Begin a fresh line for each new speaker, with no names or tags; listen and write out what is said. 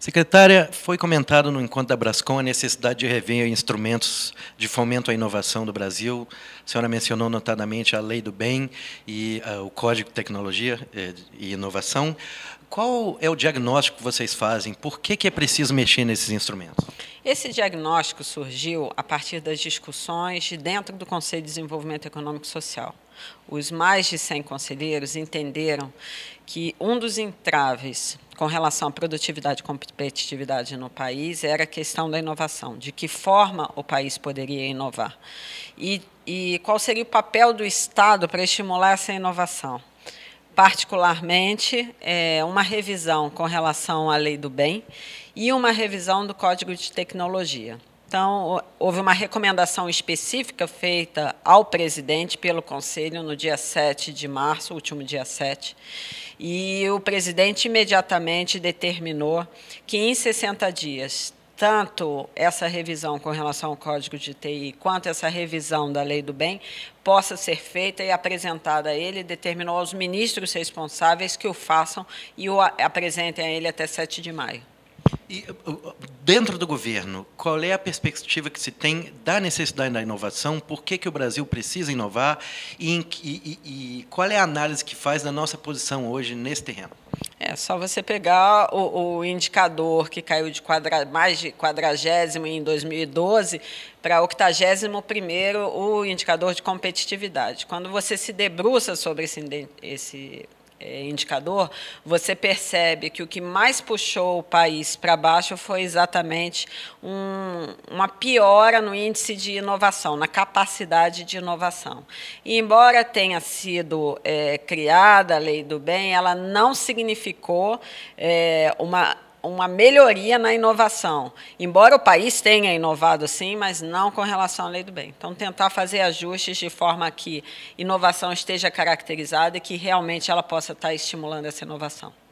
Secretária, foi comentado no encontro da Brascom a necessidade de rever instrumentos de fomento à inovação do Brasil. A senhora mencionou notadamente a Lei do Bem e uh, o Código de Tecnologia eh, e Inovação. Qual é o diagnóstico que vocês fazem? Por que, que é preciso mexer nesses instrumentos?
Esse diagnóstico surgiu a partir das discussões dentro do Conselho de Desenvolvimento Econômico e Social. Os mais de 100 conselheiros entenderam que um dos entraves com relação à produtividade e competitividade no país era a questão da inovação, de que forma o país poderia inovar e, e qual seria o papel do Estado para estimular essa inovação particularmente, é, uma revisão com relação à lei do bem e uma revisão do Código de Tecnologia. Então, houve uma recomendação específica feita ao presidente pelo Conselho no dia 7 de março, último dia 7, e o presidente imediatamente determinou que em 60 dias tanto essa revisão com relação ao Código de TI, quanto essa revisão da Lei do Bem, possa ser feita e apresentada a ele, determinou aos ministros responsáveis que o façam e o apresentem a ele até 7 de maio. E,
uh, uh, dentro do governo, qual é a perspectiva que se tem da necessidade da inovação? Por que, que o Brasil precisa inovar? E, e, e qual é a análise que faz da nossa posição hoje nesse terreno?
É só você pegar o, o indicador que caiu de quadra, mais de quadragésimo em 2012 para octagésimo primeiro o indicador de competitividade. Quando você se debruça sobre esse, esse é, indicador, você percebe que o que mais puxou o país para baixo foi exatamente um, uma piora no índice de inovação, na capacidade de inovação. E, embora tenha sido é, criada a lei do bem, ela não significou é, uma uma melhoria na inovação. Embora o país tenha inovado sim, mas não com relação à lei do bem. Então, tentar fazer ajustes de forma que inovação esteja caracterizada e que realmente ela possa estar estimulando essa inovação.